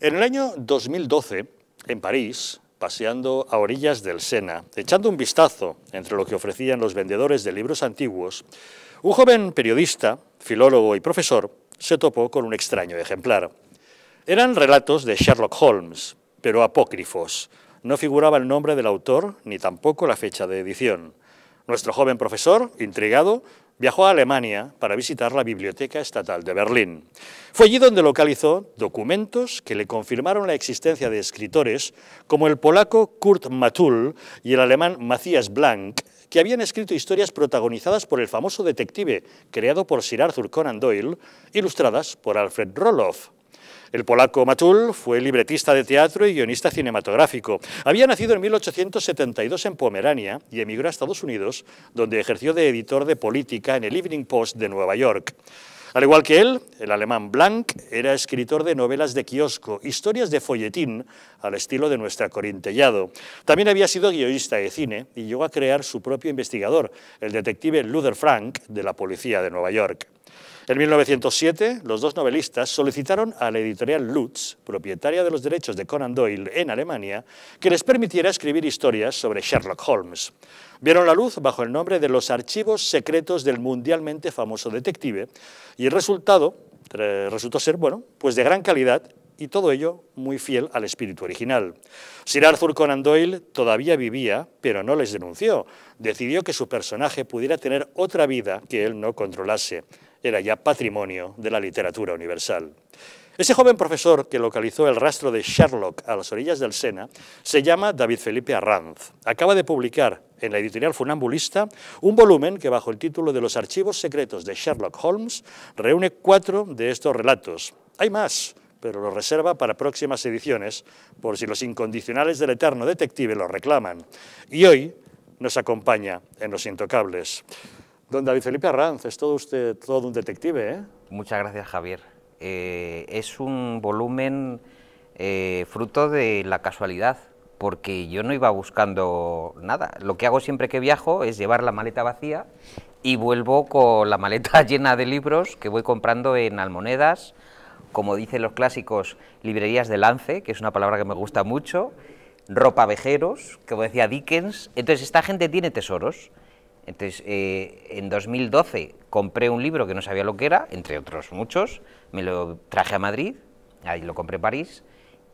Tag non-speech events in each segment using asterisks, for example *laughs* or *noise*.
En el año 2012, en París, paseando a orillas del Sena, echando un vistazo entre lo que ofrecían los vendedores de libros antiguos, un joven periodista, filólogo y profesor se topó con un extraño ejemplar. Eran relatos de Sherlock Holmes, pero apócrifos. No figuraba el nombre del autor ni tampoco la fecha de edición. Nuestro joven profesor, intrigado, Viajó a Alemania para visitar la Biblioteca Estatal de Berlín. Fue allí donde localizó documentos que le confirmaron la existencia de escritores como el polaco Kurt Matul y el alemán Matthias Blank, que habían escrito historias protagonizadas por el famoso detective creado por Sir Arthur Conan Doyle, ilustradas por Alfred Roloff. El polaco Matul fue libretista de teatro y guionista cinematográfico. Había nacido en 1872 en Pomerania y emigró a Estados Unidos, donde ejerció de editor de política en el Evening Post de Nueva York. Al igual que él, el alemán Blank era escritor de novelas de kiosco, historias de folletín al estilo de nuestra Corintellado. También había sido guionista de cine y llegó a crear su propio investigador, el detective Luther Frank, de la policía de Nueva York. En 1907, los dos novelistas solicitaron a la editorial Lutz, propietaria de los derechos de Conan Doyle en Alemania, que les permitiera escribir historias sobre Sherlock Holmes. Vieron la luz bajo el nombre de Los Archivos Secretos del mundialmente famoso detective y el resultado eh, resultó ser, bueno, pues de gran calidad y todo ello muy fiel al espíritu original. Sir Arthur Conan Doyle todavía vivía, pero no les denunció. Decidió que su personaje pudiera tener otra vida que él no controlase. Era ya patrimonio de la literatura universal. Ese joven profesor que localizó el rastro de Sherlock a las orillas del Sena se llama David Felipe Arranz. Acaba de publicar en la editorial Funambulista un volumen que bajo el título de Los archivos secretos de Sherlock Holmes reúne cuatro de estos relatos. Hay más, pero lo reserva para próximas ediciones, por si los incondicionales del eterno detective lo reclaman. Y hoy nos acompaña en Los Intocables. Don David Felipe Arranz, es todo usted todo un detective, ¿eh? Muchas gracias, Javier. Eh, es un volumen eh, fruto de la casualidad, porque yo no iba buscando nada. Lo que hago siempre que viajo es llevar la maleta vacía y vuelvo con la maleta *laughs* llena de libros que voy comprando en Almonedas, como dicen los clásicos, librerías de lance, que es una palabra que me gusta mucho, ropavejeros, como decía Dickens. Entonces, esta gente tiene tesoros. Entonces, eh, en 2012 compré un libro que no sabía lo que era, entre otros muchos, me lo traje a Madrid, ahí lo compré en París,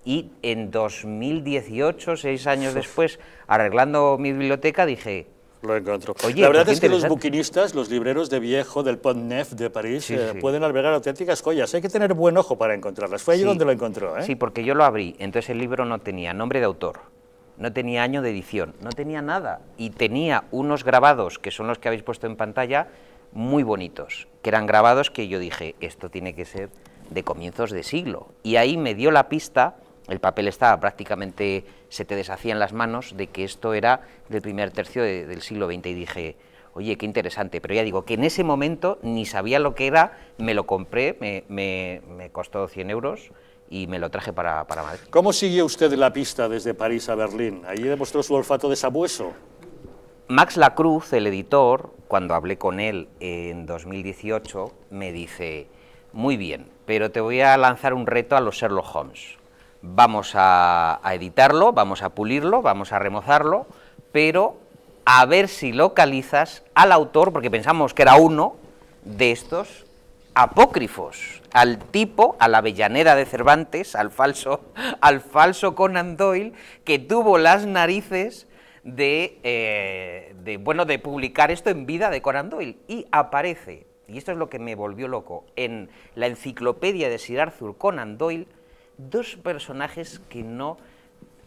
y en 2018, seis años después, arreglando mi biblioteca, dije, lo la verdad es que los buquinistas, los libreros de viejo del Pont Neuf de París, eh, pueden albergar auténticas joyas. Hay que tener buen ojo para encontrarlas. Fue allí donde lo encontró. ¿eh? Sí, porque yo lo abrí. Entonces el libro no tenía nombre de autor, no tenía año de edición, no tenía nada. Y tenía unos grabados, que son los que habéis puesto en pantalla, muy bonitos. Que eran grabados que yo dije, esto tiene que ser de comienzos de siglo. Y ahí me dio la pista el papel estaba prácticamente, se te deshacía en las manos de que esto era del primer tercio del siglo XX y dije, oye, qué interesante, pero ya digo que en ese momento ni sabía lo que era, me lo compré, me, costó 100 euros y me lo traje para, para Madrid. ¿Cómo sigue usted la pista desde París a Berlín? Allí demostró su olfato de sabueso. Max Lacruz, el editor, cuando hablé con él en 2018, me dice, muy bien, pero te voy a lanzar un reto a los Sherlock Holmes vamos a, editarlo, vamos a pulirlo, vamos a remozarlo, pero a ver si localizas al autor, porque pensamos que era uno de estos apócrifos, al tipo, a la avellanera de Cervantes, *laughs* al falso, Conan Doyle, que tuvo las narices eh, de, bueno, de publicar esto en vida de Conan Doyle. Y aparece, y esto es lo que me volvió loco, en la enciclopedia de Sir Arthur Conan Doyle, dos personajes que no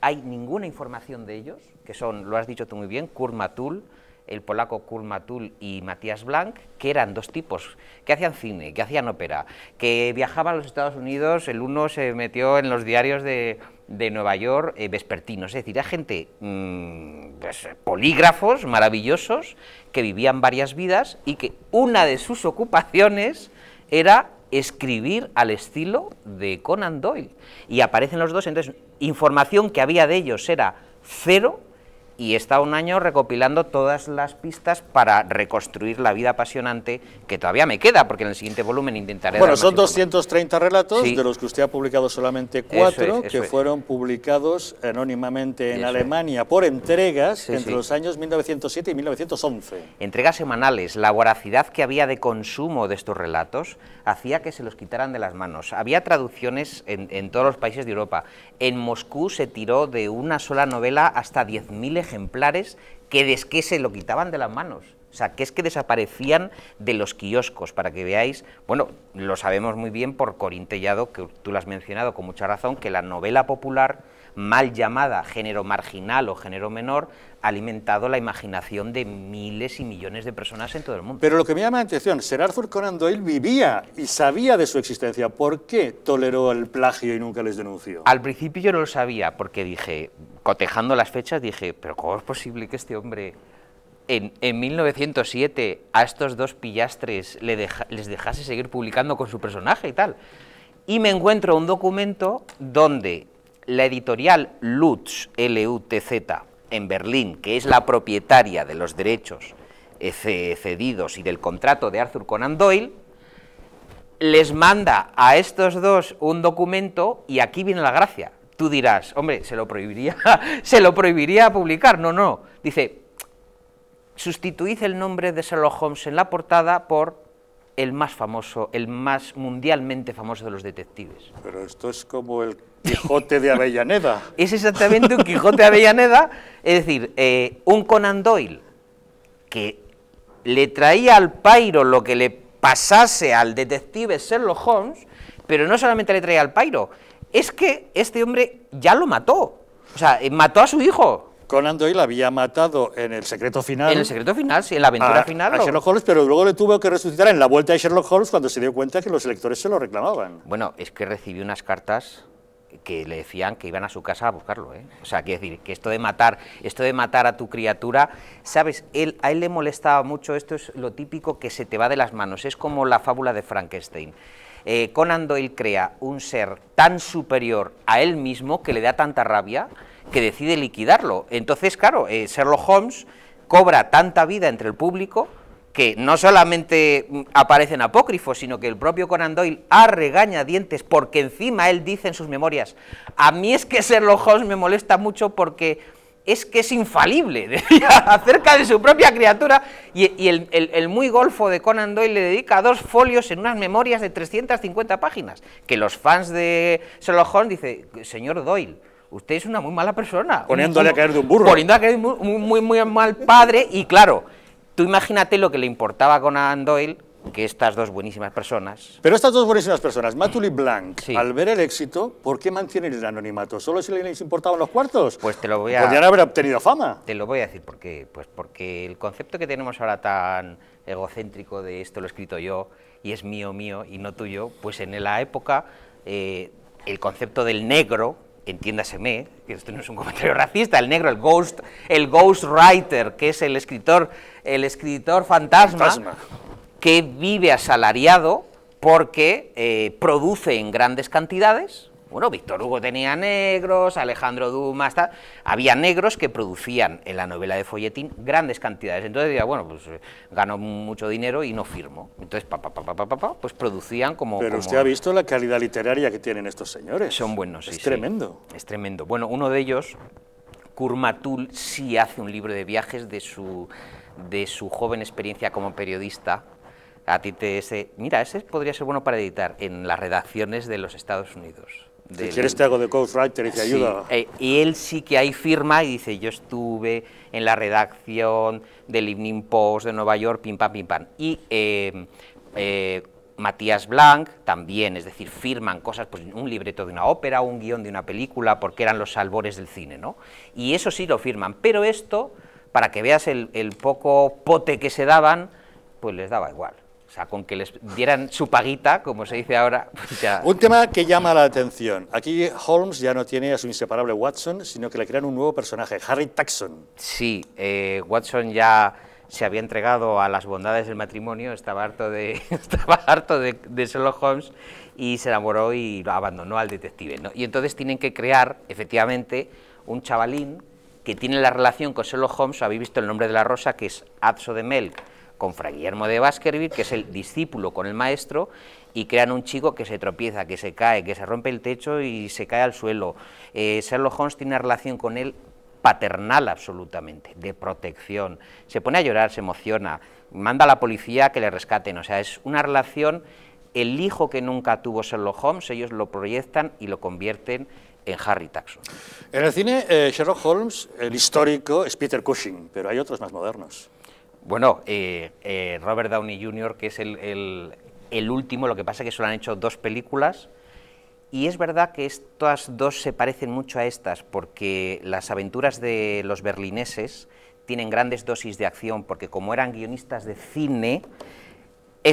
hay ninguna información de ellos, que son, lo has dicho tú muy bien, Kurt Matul, el polaco Kurt Matul y Matías Blanc, que eran dos tipos, que hacían cine, que hacían ópera, que viajaban a los Estados Unidos, el uno se metió en los diarios de, de Nueva York eh, vespertinos, es decir, era gente, mm, pues, polígrafos maravillosos, que vivían varias vidas y que una de sus ocupaciones era escribir al estilo de Conan Doyle. Y aparecen los dos, entonces información que había de ellos era cero, y está un año recopilando todas las pistas para reconstruir la vida apasionante que todavía me queda, porque en el siguiente volumen intentaré... Bueno, son 230 relatos, de los que usted ha publicado solamente cuatro, que fueron publicados anónimamente en Alemania por entregas entre los años 1907 y 1911. Entregas semanales, la voracidad que había de consumo de estos relatos hacía que se los quitaran de las manos. Había traducciones en, todos los países de Europa. En Moscú se tiró de una sola novela hasta 10.000 ejemplos ejemplares que es que se lo quitaban de las manos. O sea, que es que desaparecían de los kioscos, para que veáis, bueno, lo sabemos muy bien por Corintellado, que tú lo has mencionado con mucha razón, que la novela popular mal llamada género marginal o género menor, ha alimentado la imaginación de miles y millones de personas en todo el mundo. Pero lo que me llama la atención, Ser Arthur Conan Doyle vivía y sabía de su existencia. ¿Por qué toleró el plagio y nunca les denunció? Al principio yo no lo sabía porque dije, cotejando las fechas, dije, pero ¿cómo es posible que este hombre... En, 1907 a estos dos pillastres les dejase seguir publicando con su personaje y tal. Y me encuentro un documento donde la editorial Lutz, L-U-T-Z, en Berlín, que es la propietaria de los derechos eh, cedidos y del contrato de Arthur Conan Doyle, les manda a estos dos un documento y aquí viene la gracia. Tú dirás, hombre, se lo prohibiría, *laughs* se lo prohibiría publicar. No, no. Dice, sustituid el nombre de Sherlock Holmes en la portada por el más famoso, el más mundialmente famoso de los detectives. Pero esto es como el Quijote de Avellaneda. es exactamente un Quijote de Avellaneda, es decir, eh, un Conan Doyle que le traía al pairo lo que le pasase al detective Sherlock Holmes, pero no solamente le traía al pairo, es que este hombre ya lo mató, o sea, eh, mató a su hijo. Conan Doyle había matado en el secreto final. En el secreto final, sí, en la aventura final. A Sherlock Holmes, pero luego le tuvo que resucitar en la vuelta de Sherlock Holmes cuando se dio cuenta que los electores se lo reclamaban. Bueno, es que recibió unas cartas que le decían que iban a su casa a buscarlo. ¿eh? O sea, quiere decir, que esto de matar, esto de matar a tu criatura, ¿sabes? Él, a él le molestaba mucho, esto es lo típico que se te va de las manos, es como la fábula de Frankenstein. Eh, Conan Doyle crea un ser tan superior a él mismo que le da tanta rabia que decide liquidarlo. Entonces, claro, eh, Sherlock Holmes cobra tanta vida entre el público que no solamente mm, aparecen apócrifos, sino que el propio Conan Doyle regaña dientes porque encima él dice en sus memorias, a mí es que Sherlock Holmes me molesta mucho porque es que es infalible, *laughs* acerca de su propia criatura, y, el, muy golfo de Conan Doyle le dedica dos folios en unas memorias de 350 páginas, que los fans de Sherlock Holmes dicen, señor Doyle, usted es una muy mala persona. Poniéndole a caer de un burro. Poniéndole a caer de un muy, muy mal padre, y claro Tú imagínate lo que le importaba con Conan Doyle que estas dos buenísimas personas... Pero estas dos buenísimas personas, Matul y Blanc, al ver el éxito, ¿por qué mantienen el anonimato? ¿Solo si les importaban los cuartos? Pues te lo voy a... Podrían haber obtenido fama. Te lo voy a decir, ¿por qué? Pues porque el concepto que tenemos ahora tan egocéntrico de esto lo he escrito yo y es mío, mío y no tuyo, pues en la época eh, el concepto del negro entiéndaseme, que esto no es un comentario racista, el negro, el ghost, el writer que es el escritor, el escritor fantasma, que vive asalariado porque eh, produce en grandes cantidades bueno, Víctor Hugo tenía negros, Alejandro Dumas, Había negros que producían en la novela de folletín grandes cantidades. Entonces decía, bueno, pues eh, gano mucho dinero y no firmo. Entonces, pa, pa, pa, pues producían como... Pero usted ha visto la calidad literaria que tienen estos señores. Son buenos, Es tremendo. Es tremendo. Bueno, uno de ellos, Kurmatul, sí hace un libro de viajes de su, de su joven experiencia como periodista a ti te ese, mira, ese podría ser bueno para editar en las redacciones de los Estados Unidos si quieres te hago de ghostwriter y te ayuda. Eh, y él sí que ahí firma y dice, yo estuve en la redacción del Evening Post de Nueva York, pim, pam, pim, pam. Y eh, eh, Matías Blanc también, es decir, firman cosas, pues un libreto de una ópera, un guión de una película, porque eran los albores del cine, ¿no? Y eso sí lo firman, pero esto, para que veas el poco pote que se daban, pues les daba igual. O sea, con que les dieran su paguita, como se dice ahora, pues ya... Un tema que llama la atención. Aquí Holmes ya no tiene a su inseparable Watson, sino que le crean un nuevo personaje, Harry Taxon. Sí, eh, Watson ya se había entregado a las bondades del matrimonio, estaba harto de, *laughs* estaba harto de, Sherlock Holmes y se enamoró y lo abandonó al detective. Y entonces tienen que crear, efectivamente, un chavalín que tiene la relación con Sherlock Holmes, habéis visto el nombre de la rosa, que es Adso de Melk, con Fray Guillermo de Baskerville, que es el discípulo con el maestro, y crean un chico que se tropieza, que se cae, que se rompe el techo y se cae al suelo. Eh, Sherlock Holmes tiene una relación con él paternal absolutamente, de protección. Se pone a llorar, se emociona, manda a la policía que le rescaten. O sea, es una relación, el hijo que nunca tuvo Sherlock Holmes, ellos lo proyectan y lo convierten en Harry Taxon. En el cine, eh, Sherlock Holmes, el histórico, es Peter Cushing, pero hay otros más modernos. Bueno, eh, eh, Robert Downey Jr., que es el, el, último, lo que pasa es que solo han hecho dos películas, y es verdad que estas dos se parecen mucho a estas, porque las aventuras de los berlineses tienen grandes dosis de acción, porque como eran guionistas de cine,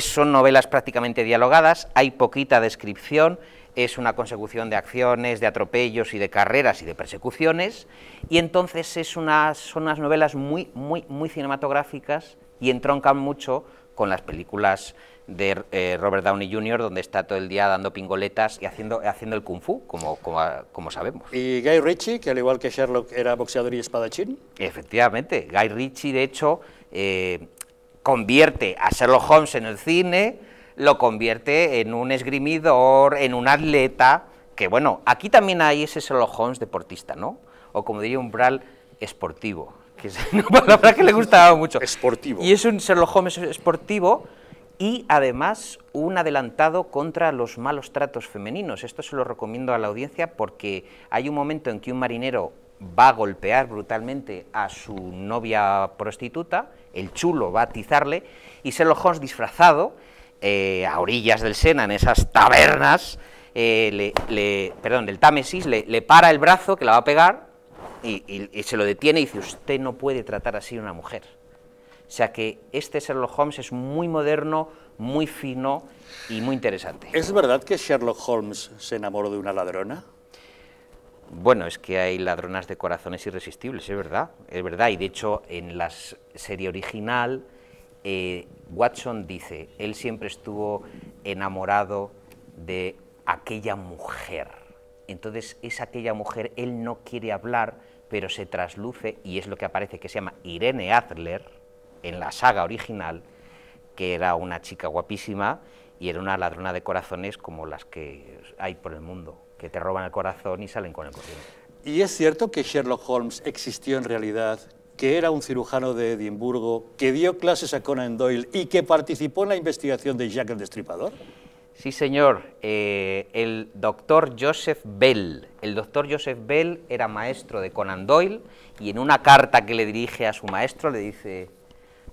son novelas prácticamente dialogadas, hay poquita descripción, es una consecución de acciones, de atropellos y de carreras y de persecuciones, y entonces es una, son unas novelas muy, muy, muy cinematográficas y entroncan mucho con las películas de eh, Robert Downey Jr., donde está todo el día dando pingoletas y haciendo, haciendo el kung fu, como, como, como, sabemos. Y Guy Ritchie, que al igual que Sherlock era boxeador y espadachín. Efectivamente, Guy Ritchie, de hecho, eh, convierte a Sherlock Holmes en el cine lo convierte en un esgrimidor, en un atleta, que bueno, aquí también hay ese Sherlock Holmes deportista, ¿no? O como diría un bral, esportivo, que es una palabra que le gustaba mucho. Esportivo. Y es un Sherlock Holmes esportivo y además un adelantado contra los malos tratos femeninos. Esto se lo recomiendo a la audiencia porque hay un momento en que un marinero va a golpear brutalmente a su novia prostituta, el chulo va a atizarle, y Sherlock Holmes disfrazado eh, a orillas del Sena, en esas tabernas, eh, le, perdón, del Támesis, le, para el brazo que la va a pegar y, se lo detiene y dice, usted no puede tratar así a una mujer. O sea que este Sherlock Holmes es muy moderno, muy fino y muy interesante. ¿Es verdad que Sherlock Holmes se enamoró de una ladrona? Bueno, es que hay ladronas de corazones irresistibles, es verdad, es verdad. Y de hecho, en la serie original, eh, Watson dice, él siempre estuvo enamorado de aquella mujer. Entonces es aquella mujer, él no quiere hablar, pero se trasluce, y es lo que aparece, que se llama Irene Adler, en la saga original, que era una chica guapísima y era una ladrona de corazones como las que hay por el mundo, que te roban el corazón y salen con el corazón. ¿Y es cierto que Sherlock Holmes existió en realidad que era un cirujano de Edimburgo, que dio clases a Conan Doyle y que participó en la investigación de Jack el Destripador? Sí, señor. Eh, el doctor Joseph Bell. El doctor Joseph Bell era maestro de Conan Doyle y en una carta que le dirige a su maestro le dice,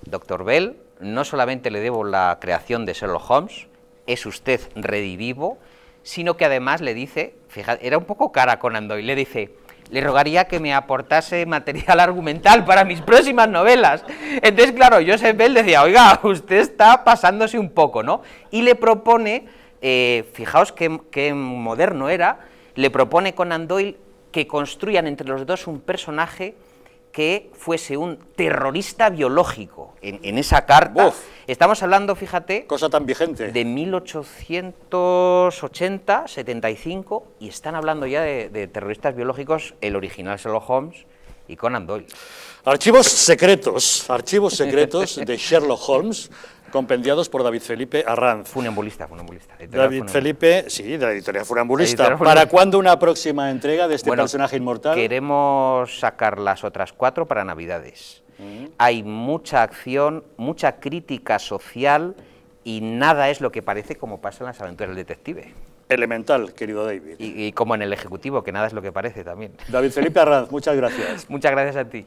doctor Bell, no solamente le debo la creación de Sherlock Holmes, es usted redivivo, sino que además le dice, fíjate, era un poco cara Conan Doyle, le dice, le rogaría que me aportase material *laughs* argumental para mis próximas novelas. Entonces, claro, Joseph Bell decía, oiga, usted está pasándose un poco, ¿no? Y le propone, eh, fijaos qué, moderno era, le propone con Doyle que construyan entre los dos un personaje que fuese un terrorista biológico en, esa carta. Estamos hablando, fíjate... Cosa tan vigente. De 1880, 75, y están hablando ya de, de terroristas biológicos, el original Sherlock Holmes, y Conan Doyle. Archivos secretos, archivos secretos de Sherlock Holmes, compendiados por David Felipe Arranz. Funambulista, funambulista. David Felipe, sí, de la editorial funambulista. ¿Para cuándo una próxima entrega de este personaje inmortal? Queremos sacar las otras cuatro para Navidades. Mm. Hay mucha acción, mucha crítica social y nada es lo que parece como pasa en las aventuras del detective elemental, querido David. Y, como en el Ejecutivo, que nada es lo que parece también. David Felipe Arranz, muchas gracias. *laughs* muchas gracias a ti.